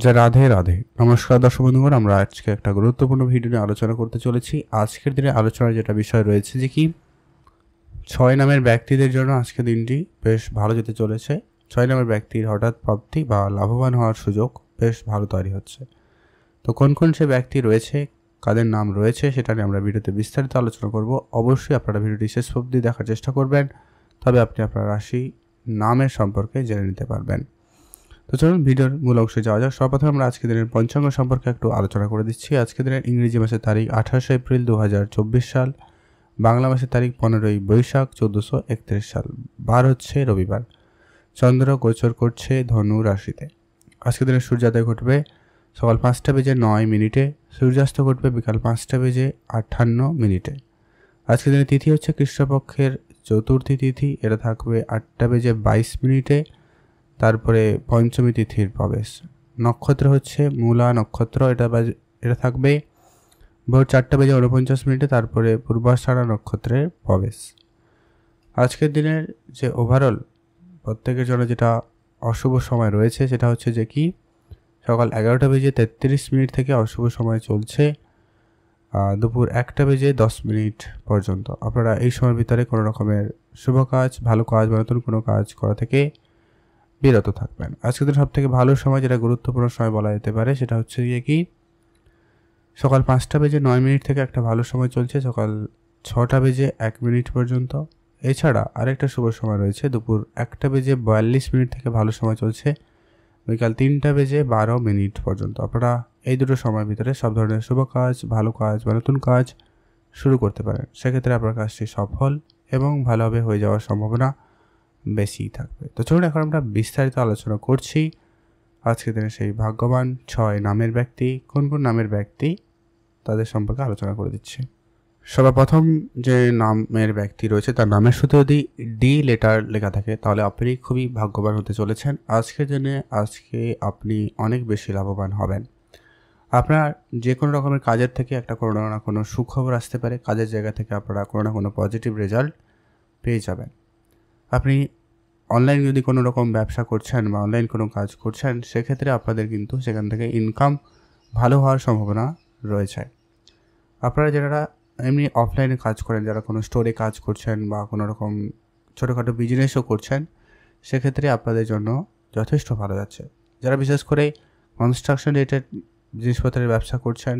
যা রাধে রাধে নমস্কার দর্শক বন্ধুগণ আমরা আজকে একটা গুরুত্বপূর্ণ ভিডিও নিয়ে আলোচনা করতে চলেছি আজকের দিনে আলোচনার যেটা বিষয় রয়েছে যে কি ছয় নামের ব্যক্তিদের জন্য আজকের দিনটি বেশ ভালো যেতে চলেছে ছয় নামের ব্যক্তির হঠাৎ প্রাপ্তি বা লাভবান হওয়ার সুযোগ বেশ ভালো তৈরি হচ্ছে তো কোন কোন সে ব্যক্তি রয়েছে কাদের নাম রয়েছে সেটা নিয়ে আমরা ভিডিওতে বিস্তারিত আলোচনা করব অবশ্যই আপনারা ভিডিওটি শেষ অবধি দেখার চেষ্টা করবেন তবে আপনি আপনার রাশি নামের সম্পর্কে জেনে নিতে পারবেন তো চলুন ভিডিওর মূল অংশে যাওয়া যাক সর্বপ্রথম আমরা আজকের দিনের পঞ্চাঙ্গ সম্পর্কে একটু আলোচনা করে দিচ্ছি আজকের দিনের ইংরেজি মাসের তারিখ আঠাশে এপ্রিল দু সাল বাংলা মাসের তারিখ পনেরোই বৈশাখ চোদ্দোশো একত্রিশ সাল বার হচ্ছে রবিবার চন্দ্র গোচর করছে ধনু রাশিতে আজকের দিনের সূর্যোদয় ঘটবে সকাল পাঁচটা বেজে নয় মিনিটে সূর্যাস্ত ঘটবে বিকাল পাঁচটা বেজে আটান্ন মিনিটে আজকের দিনের তিথি হচ্ছে কৃষ্ণপক্ষের চতুর্থী তিথি এটা থাকবে আটটা বেজে বাইশ মিনিটে তারপরে পঞ্চমী তিথির প্রবেশ নক্ষত্র হচ্ছে মূলা নক্ষত্র এটা বাজে এটা থাকবে ভোর চারটা বেজে উনপঞ্চাশ মিনিটে তারপরে পূর্বাষাঢ়া নক্ষত্রের প্রবেশ আজকের দিনের যে ওভারঅল প্রত্যেকের জন্য যেটা অশুভ সময় রয়েছে সেটা হচ্ছে যে কি সকাল এগারোটা বেজে তেত্রিশ মিনিট থেকে অশুভ সময় চলছে দুপুর একটা বেজে দশ মিনিট পর্যন্ত আপনারা এই সময়ের ভিতরে কোনো রকমের শুভ কাজ ভালো কাজ বা নতুন কোনো কাজ করা থেকে বিরত থাকবেন আজকে দিন সবথেকে ভালো সময় যেটা গুরুত্বপূর্ণ সময় বলা যেতে পারে সেটা হচ্ছে গিয়ে কি সকাল পাঁচটা বেজে নয় মিনিট থেকে একটা ভালো সময় চলছে সকাল ছটা বেজে এক মিনিট পর্যন্ত এছাড়া আরেকটা শুভ সময় রয়েছে দুপুর একটা বেজে বয়াল্লিশ মিনিট থেকে ভালো সময় চলছে বিকাল তিনটা বেজে বারো মিনিট পর্যন্ত আপনারা এই দুটো সময়ের ভিতরে সব ধরনের শুভ কাজ ভালো কাজ বা নতুন কাজ শুরু করতে পারেন সেক্ষেত্রে আপনার কাজটি সফল এবং ভালোভাবে হয়ে যাওয়ার সম্ভাবনা বেশিই থাকবে তো চলুন এখন আমরা বিস্তারিত আলোচনা করছি আজকে দিনে সেই ভাগ্যবান ছয় নামের ব্যক্তি কোন কোন নামের ব্যক্তি তাদের সম্পর্কে আলোচনা করে দিচ্ছি প্রথম যে নামের ব্যক্তি রয়েছে তার নামের সাথে যদি ডি লেটার লেখা থাকে তাহলে আপনি খুবই ভাগ্যবান হতে চলেছেন আজকের দিনে আজকে আপনি অনেক বেশি লাভবান হবেন আপনার যে কোনো রকমের কাজের থেকে একটা কোনো না কোনো সুখবর আসতে পারে কাজের জায়গা থেকে আপনারা কোনো না কোনো পজিটিভ রেজাল্ট পেয়ে যাবেন আপনি অনলাইন যদি কোনো রকম ব্যবসা করছেন বা অনলাইন কোনো কাজ করছেন সেক্ষেত্রে আপনাদের কিন্তু সেখান থেকে ইনকাম ভালো হওয়ার সম্ভাবনা রয়েছে আপনারা যারা এমনি অফলাইনে কাজ করেন যারা কোনো স্টোরে কাজ করছেন বা কোনো রকম ছোটোখাটো বিজনেসও করছেন সেক্ষেত্রে আপনাদের জন্য যথেষ্ট ভালো যাচ্ছে যারা বিশেষ করে কনস্ট্রাকশন রিলেটেড জিনিসপত্রের ব্যবসা করছেন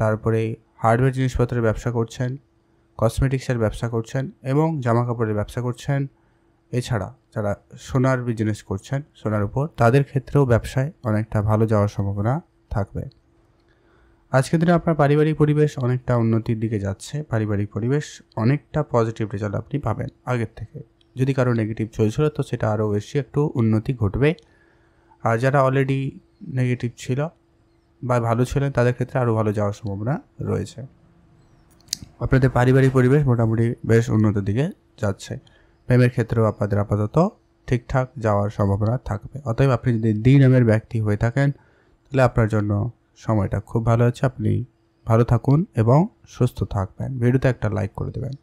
তারপরে হার্ডওয়্যার জিনিসপত্রের ব্যবসা করছেন কসমেটিক্সের ব্যবসা করছেন এবং জামা কাপড়ের ব্যবসা করছেন এছাড়া যারা সোনার বিজনেস করছেন সোনার উপর তাদের ক্ষেত্রেও ব্যবসায় অনেকটা ভালো যাওয়ার সম্ভাবনা থাকবে আজকের দিনে আপনার পারিবারিক পরিবেশ অনেকটা উন্নতির দিকে যাচ্ছে পারিবারিক পরিবেশ অনেকটা পজিটিভ রেজাল্ট আপনি পাবেন আগের থেকে যদি কারো নেগেটিভ চলছিল তো সেটা আরও বেশি একটু উন্নতি ঘটবে আর যারা অলরেডি নেগেটিভ ছিল বা ভালো ছিলেন তাদের ক্ষেত্রে আরও ভালো যাওয়ার সম্ভাবনা রয়েছে আপনাদের পারিবারিক পরিবেশ মোটামুটি বেশ উন্নত দিকে যাচ্ছে প্রেমের ক্ষেত্রেও আপনাদের আপাতত ঠিকঠাক যাওয়ার সম্ভাবনা থাকবে অতএব আপনি যদি দ্বি নামের ব্যক্তি হয়ে থাকেন তাহলে আপনার জন্য সময়টা খুব ভালো আছে আপনি ভালো থাকুন এবং সুস্থ থাকবেন ভিডিওতে একটা লাইক করে দেবেন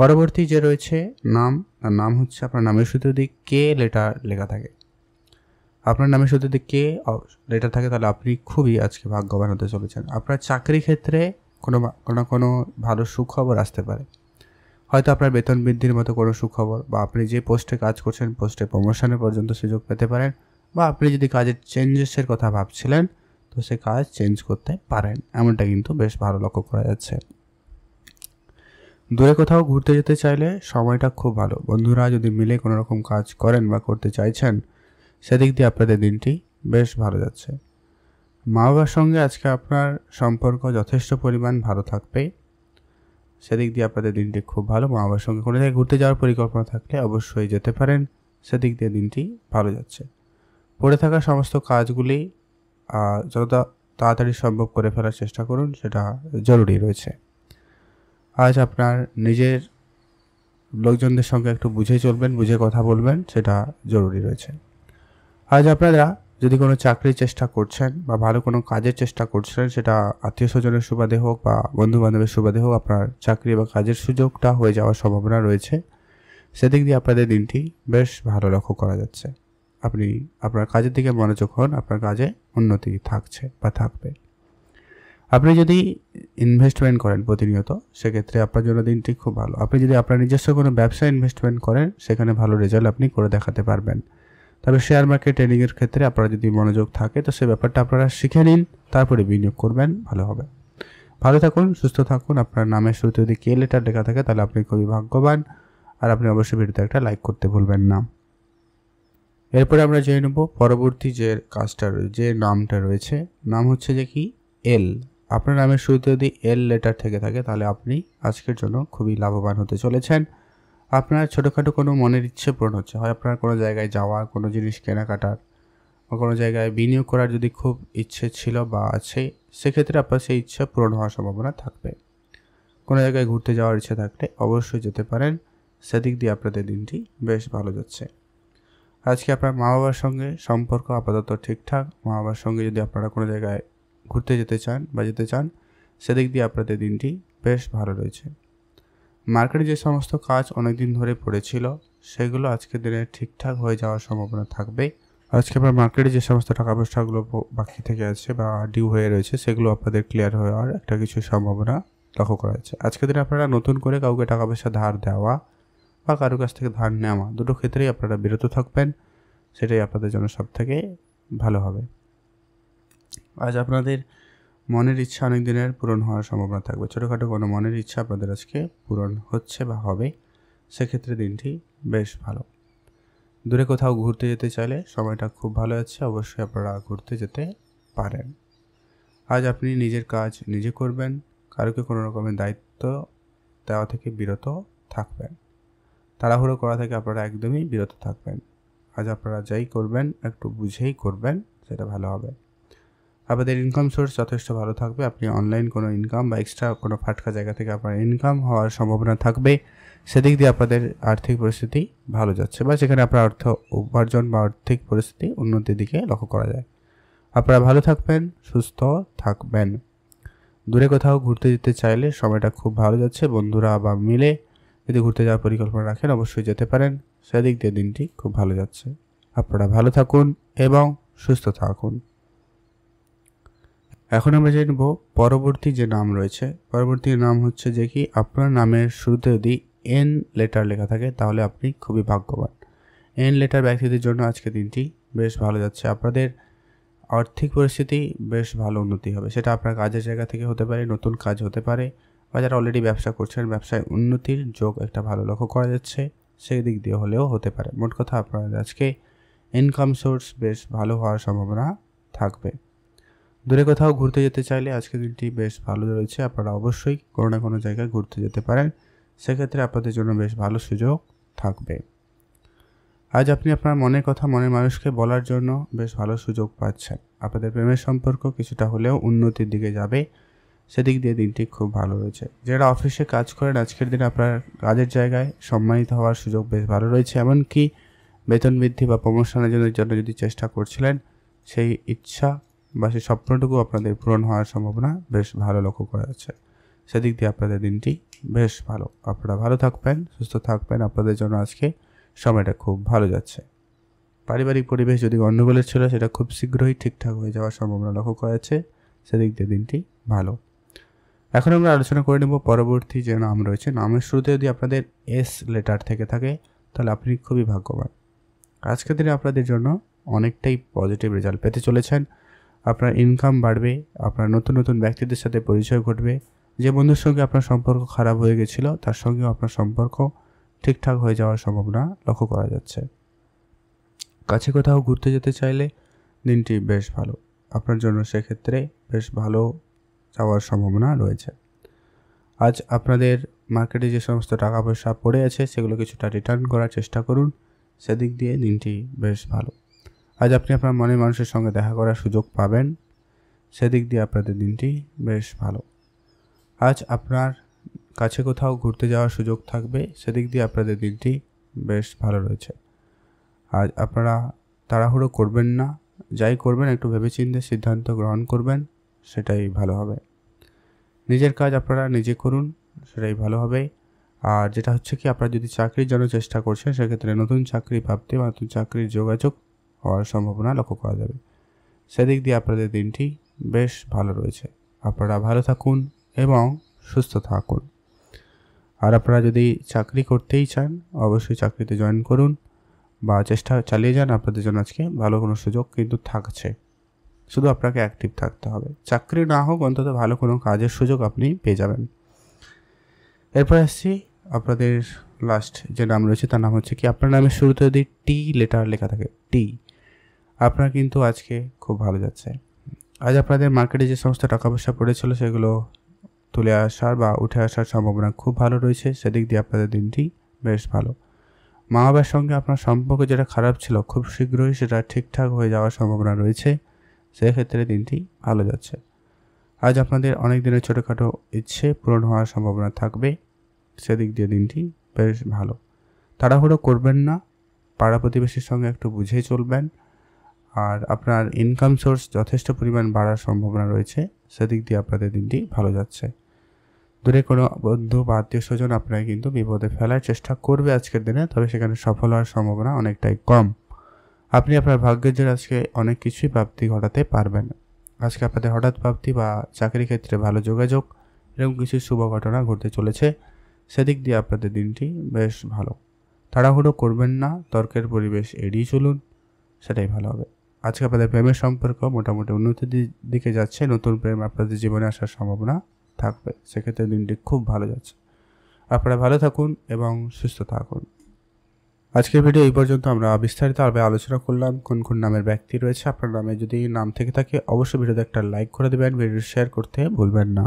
পরবর্তী যে রয়েছে নাম তার নাম হচ্ছে আপনার নামের শুধু যদি কে লেটার লেখা থাকে আপনার নামের শুধু যদি কে লেটার থাকে তাহলে আপনি খুবই আজকে ভাগ্যবান হতে চলেছেন আপনার চাকরি ক্ষেত্রে কোনো কোনো কোনো ভালো সুখবর আসতে পারে হয়তো আপনার বেতন বৃদ্ধির মতো কোনো সুখবর বা আপনি যে পোস্টে কাজ করছেন পোস্টে প্রমোশনে পর্যন্ত সুযোগ পেতে পারেন বা আপনি যদি কাজের চেঞ্জেসের কথা ভাবছিলেন তো সে কাজ চেঞ্জ করতে পারেন এমনটা কিন্তু বেশ ভালো লক্ষ্য করা যাচ্ছে দূরে কোথাও ঘুরতে যেতে চাইলে সময়টা খুব ভালো বন্ধুরা যদি মিলে কোনো রকম কাজ করেন বা করতে চাইছেন সেদিক দিয়ে আপনাদের দিনটি বেশ ভালো যাচ্ছে মা বাবার সঙ্গে আজকে আপনার সম্পর্ক যথেষ্ট পরিমাণ ভালো থাকবে সেদিক দিয়ে আপনাদের দিনটি খুব ভালো মা বাবার সঙ্গে কোনো জায়গায় ঘুরতে যাওয়ার পরিকল্পনা থাকলে অবশ্যই যেতে পারেন সেদিক দিয়ে দিনটি ভালো যাচ্ছে পড়ে থাকা সমস্ত কাজগুলি যতটা তাড়াতাড়ি সম্ভব করে ফেলার চেষ্টা করুন সেটা জরুরি রয়েছে আজ আপনার নিজের লোকজনদের সঙ্গে একটু বুঝে চলবেন বুঝে কথা বলবেন সেটা জরুরি রয়েছে আজ আপনারা যদি কোনো চাকরির চেষ্টা করছেন বা ভালো কোনো কাজের চেষ্টা করছেন সেটা আত্মীয় স্বজনের সুবাদে হোক বা বন্ধু বান্ধবের সুবাদে হোক আপনার চাকরি বা কাজের সুযোগটা হয়ে যাওয়ার সম্ভাবনা রয়েছে সেদিক দিয়ে আপনাদের দিনটি বেশ ভালো লক্ষ্য করা যাচ্ছে আপনি আপনার কাজের দিকে মনোযোগ হন আপনার কাজে উন্নতি থাকছে বা থাকবে আপনি যদি ইনভেস্টমেন্ট করেন প্রতিনিয়ত সেক্ষেত্রে আপনার জন্য দিনটি খুব ভালো আপনি যদি আপনার নিজস্ব কোনো ব্যবসায় ইনভেস্টমেন্ট করেন সেখানে ভালো রেজাল্ট আপনি করে দেখাতে পারবেন তবে শেয়ার মার্কেট ট্রেডিংয়ের ক্ষেত্রে আপনারা যদি মনোযোগ থাকে তো সে ব্যাপারটা আপনারা শিখে নিন তারপরে বিনিয়োগ করবেন ভালো হবে ভালো থাকুন সুস্থ থাকুন আপনার নামের শুরুতে যদি কে লেটার লেখা থাকে তাহলে আপনি খুবই ভাগ্যবান আর আপনি অবশ্যই ভিডিওতে একটা লাইক করতে ভুলবেন না এরপরে আমরা জেনে নেব পরবর্তী যে কাজটা যে নামটা রয়েছে নাম হচ্ছে যে কি এল আপনার নামের শুরুতে যদি এল লেটার থেকে থাকে তাহলে আপনি আজকের জন্য খুবই লাভবান হতে চলেছেন আপনার ছোটোখাটো কোনো মনের ইচ্ছে পূরণ হচ্ছে হয় আপনার কোনো জায়গায় যাওয়ার কোনো জিনিস কেনাকাটার বা কোনো জায়গায় বিনিয়োগ করার যদি খুব ইচ্ছে ছিল বা আছে সেক্ষেত্রে আপনার সেই ইচ্ছে পূরণ হওয়ার সম্ভাবনা থাকবে কোনো জায়গায় ঘুরতে যাওয়ার ইচ্ছে থাকলে অবশ্যই যেতে পারেন সেদিক দিয়ে আপনাদের দিনটি বেশ ভালো যাচ্ছে আজকে আপনার মা বাবার সঙ্গে সম্পর্ক আপাতত ঠিকঠাক মা বাবার সঙ্গে যদি আপনারা কোনো জায়গায় ঘুরতে যেতে চান বা যেতে চান সেদিক দিয়ে আপনাদের দিনটি বেশ ভালো রয়েছে মার্কেটে যে সমস্ত কাজ অনেকদিন ধরে পড়েছিল সেগুলো আজকের দিনে ঠিকঠাক হয়ে যাওয়ার সম্ভাবনা থাকবে আজকে আপনার মার্কেটে যে সমস্ত টাকা পয়সাগুলো বাকি থেকে আছে বা ডিউ হয়ে রয়েছে সেগুলো আপনাদের ক্লিয়ার হওয়ার একটা কিছু সম্ভাবনা লক্ষ্য করা যাচ্ছে আজকের দিনে আপনারা নতুন করে কাউকে টাকা পয়সা ধার দেওয়া বা কারো কাছ থেকে ধার নেওয়া দুটো ক্ষেত্রেই আপনারা বিরত থাকবেন সেটাই আপনাদের জন্য সব থেকে ভালো হবে আজ আপনাদের মনের ইচ্ছা অনেক দিনের পূরণ হওয়ার সম্ভাবনা থাকবে ছোটোখাটো কোনো মনের ইচ্ছা আপনাদের আজকে পূরণ হচ্ছে বা হবে সেক্ষেত্রে দিনটি বেশ ভালো দূরে কোথাও ঘুরতে যেতে চাইলে সময়টা খুব ভালো যাচ্ছে অবশ্যই আপনারা ঘুরতে যেতে পারেন আজ আপনি নিজের কাজ নিজে করবেন কারোকে কোনো রকমের দায়িত্ব দেওয়া থেকে বিরত থাকবেন তাড়াহুড়ো করা থেকে আপনারা একদমই বিরত থাকবেন আজ আপনারা যাই করবেন একটু বুঝেই করবেন সেটা ভালো হবে আপনাদের ইনকাম সোর্স যথেষ্ট ভালো থাকবে আপনি অনলাইন কোনো ইনকাম বা এক্সট্রা কোনো ফাটকা জায়গা থেকে আপনার ইনকাম হওয়ার সম্ভাবনা থাকবে সেদিক দিয়ে আপনাদের আর্থিক পরিস্থিতি ভালো যাচ্ছে বা সেখানে আপনার অর্থ উপার্জন বা আর্থিক পরিস্থিতি উন্নতির দিকে লক্ষ্য করা যায় আপনারা ভালো থাকবেন সুস্থ থাকবেন দূরে কোথাও ঘুরতে যেতে চাইলে সময়টা খুব ভালো যাচ্ছে বন্ধুরা বা মিলে যদি ঘুরতে যাওয়ার পরিকল্পনা রাখেন অবশ্যই যেতে পারেন সেদিক দিয়ে দিনটি খুব ভালো যাচ্ছে আপনারা ভালো থাকুন এবং সুস্থ থাকুন এখন আমরা জানব পরবর্তী যে নাম রয়েছে পরবর্তী নাম হচ্ছে যে কি আপনার নামের শুরুতে যদি এন লেটার লেখা থাকে তাহলে আপনি খুবই ভাগ্যবান এন লেটার ব্যক্তিদের জন্য আজকে দিনটি বেশ ভালো যাচ্ছে আপনাদের আর্থিক পরিস্থিতি বেশ ভালো উন্নতি হবে সেটা আপনার কাজের জায়গা থেকে হতে পারে নতুন কাজ হতে পারে বা যারা অলরেডি ব্যবসা করছেন ব্যবসায় উন্নতির যোগ একটা ভালো লক্ষ্য করা যাচ্ছে সেই দিক দিয়ে হলেও হতে পারে মোট কথা আপনার আজকে ইনকাম সোর্স বেশ ভালো হওয়ার সম্ভাবনা থাকবে দূরে কোথাও ঘুরতে যেতে চাইলে আজকের দিনটি বেশ ভালো রয়েছে আপনারা অবশ্যই কোনো না কোনো জায়গায় ঘুরতে যেতে পারেন সেক্ষেত্রে আপনাদের জন্য বেশ ভালো সুযোগ থাকবে আজ আপনি আপনার মনের কথা মনের মানুষকে বলার জন্য বেশ ভালো সুযোগ পাচ্ছেন আপনাদের প্রেমের সম্পর্ক কিছুটা হলেও উন্নতির দিকে যাবে সেদিক দিয়ে দিনটি খুব ভালো রয়েছে যারা অফিসে কাজ করেন আজকের দিন আপনার কাজের জায়গায় সম্মানিত হওয়ার সুযোগ বেশ ভালো রয়েছে এমনকি বেতন বৃদ্ধি বা প্রমোশনের জন্য যদি চেষ্টা করছিলেন সেই ইচ্ছা বা সেই স্বপ্নটুকু আপনাদের পূরণ হওয়ার সম্ভাবনা বেশ ভালো লক্ষ্য করা যাচ্ছে সেদিক দিয়ে আপনাদের দিনটি বেশ ভালো আপনারা ভালো থাকবেন সুস্থ থাকবেন আপনাদের জন্য আজকে সময়টা খুব ভালো যাচ্ছে পারিবারিক পরিবেশ যদি গণ্ডগোলের ছিল সেটা খুব শীঘ্রই ঠিকঠাক হয়ে যাওয়ার সম্ভাবনা লক্ষ্য করা যাচ্ছে সেদিক দিয়ে দিনটি ভালো এখন আমরা আলোচনা করে নেব পরবর্তী যে নাম রয়েছে নামের শুরুতে যদি আপনাদের এস লেটার থেকে থাকে তাহলে আপনি খুবই ভাগ্যবান আজকের দিনে আপনাদের জন্য অনেকটাই পজিটিভ রেজাল্ট পেতে চলেছেন আপনার ইনকাম বাড়বে আপনার নতুন নতুন ব্যক্তিদের সাথে পরিচয় ঘটবে যে বন্ধুর সঙ্গে আপনার সম্পর্ক খারাপ হয়ে গেছিল তার সঙ্গে আপনার সম্পর্ক ঠিকঠাক হয়ে যাওয়ার সম্ভাবনা লক্ষ্য করা যাচ্ছে কাছে কোথাও ঘুরতে যেতে চাইলে দিনটি বেশ ভালো আপনার জন্য সেক্ষেত্রে বেশ ভালো যাওয়ার সম্ভাবনা রয়েছে আজ আপনাদের মার্কেটে যে সমস্ত টাকা পয়সা পড়ে আছে সেগুলো কিছুটা রিটার্ন করার চেষ্টা করুন সেদিক দিয়ে দিনটি বেশ ভালো আজ আপনি আপনার মনের মানুষের সঙ্গে দেখা করার সুযোগ পাবেন সেদিক দিয়ে আপনাদের দিনটি বেশ ভালো আজ আপনার কাছে কোথাও ঘুরতে যাওয়ার সুযোগ থাকবে সেদিক দিয়ে আপনাদের দিনটি বেশ ভালো রয়েছে আজ আপনারা তাড়াহুড়ো করবেন না যাই করবেন একটু ভেবেচিন্তে সিদ্ধান্ত গ্রহণ করবেন সেটাই ভালো হবে নিজের কাজ আপনারা নিজে করুন সেটাই ভালো হবে আর যেটা হচ্ছে কি আপনারা যদি চাকরির জন্য চেষ্টা করছেন সেক্ষেত্রে নতুন চাকরি ভাবতে বা নতুন চাকরির যোগাযোগ হওয়ার সম্ভাবনা লক্ষ্য করা যাবে সেদিক দিয়ে আপনাদের দিনটি বেশ ভালো রয়েছে আপনারা ভালো থাকুন এবং সুস্থ থাকুন আর আপনারা যদি চাকরি করতেই চান অবশ্যই চাকরিতে জয়েন করুন বা চেষ্টা চালিয়ে যান আপনাদের জন্য আজকে ভালো কোনো সুযোগ কিন্তু থাকছে শুধু আপনাকে অ্যাক্টিভ থাকতে হবে চাকরি না হোক অন্তত ভালো কোনো কাজের সুযোগ আপনি পেয়ে যাবেন এরপর আসছি আপনাদের লাস্ট যে নাম রয়েছে তার নাম হচ্ছে কি আপনার নামের শুরুতে যদি টি লেটার লেখা থাকে টি আপনার কিন্তু আজকে খুব ভালো যাচ্ছে আজ আপনাদের মার্কেটে যে সমস্ত টাকা পয়সা পড়েছিল সেগুলো তুলে আসার বা উঠে আসার সম্ভাবনা খুব ভালো রয়েছে সেদিক দিয়ে আপনাদের দিনটি বেশ ভালো মা বাবার সঙ্গে আপনার সম্পর্ক যেটা খারাপ ছিল খুব শীঘ্রই সেটা ঠিকঠাক হয়ে যাওয়ার সম্ভাবনা রয়েছে সেক্ষেত্রে দিনটি ভালো যাচ্ছে আজ আপনাদের অনেক দিনের ছোটোখাটো ইচ্ছে পূরণ হওয়ার সম্ভাবনা থাকবে সেদিক দিয়ে দিনটি বেশ ভালো তাড়াহুড়ো করবেন না পাড়া প্রতিবেশীর সঙ্গে একটু বুঝে চলবেন আর আপনার ইনকাম সোর্স যথেষ্ট পরিমাণ বাড়ার সম্ভাবনা রয়েছে সেদিক দিয়ে আপনাদের দিনটি ভালো যাচ্ছে দূরে কোনো বন্ধু বা আত্মীয় স্বজন আপনাকে কিন্তু বিপদে ফেলার চেষ্টা করবে আজকের দিনে তবে সেখানে সফল হওয়ার সম্ভাবনা অনেকটাই কম আপনি আপনার ভাগ্যের জন্য আজকে অনেক কিছুই প্রাপ্তি ঘটাতে পারবেন আজকে আপনাদের হঠাৎ প্রাপ্তি বা চাকরি ক্ষেত্রে ভালো যোগাযোগ এরকম কিছু শুভ ঘটনা ঘটতে চলেছে সেদিক দিয়ে আপনাদের দিনটি বেশ ভালো তাড়াহুড়ো করবেন না তর্কের পরিবেশ এড়িয়ে চলুন সেটাই ভালো হবে আজকে আপনাদের প্রেমের সম্পর্ক মোটামুটি উন্নতির দিকে যাচ্ছে নতুন প্রেম আপনাদের জীবনে আসার সম্ভাবনা থাকবে সেক্ষেত্রে দিনটি খুব ভালো যাচ্ছে আপনারা ভালো থাকুন এবং সুস্থ থাকুন আজকের ভিডিও এই পর্যন্ত আমরা বিস্তারিতভাবে আলোচনা করলাম কোন কোন নামের ব্যক্তি রয়েছে আপনার নামে যদি নাম থেকে থাকে অবশ্যই ভিডিওতে একটা লাইক করে দেবেন ভিডিও শেয়ার করতে ভুলবেন না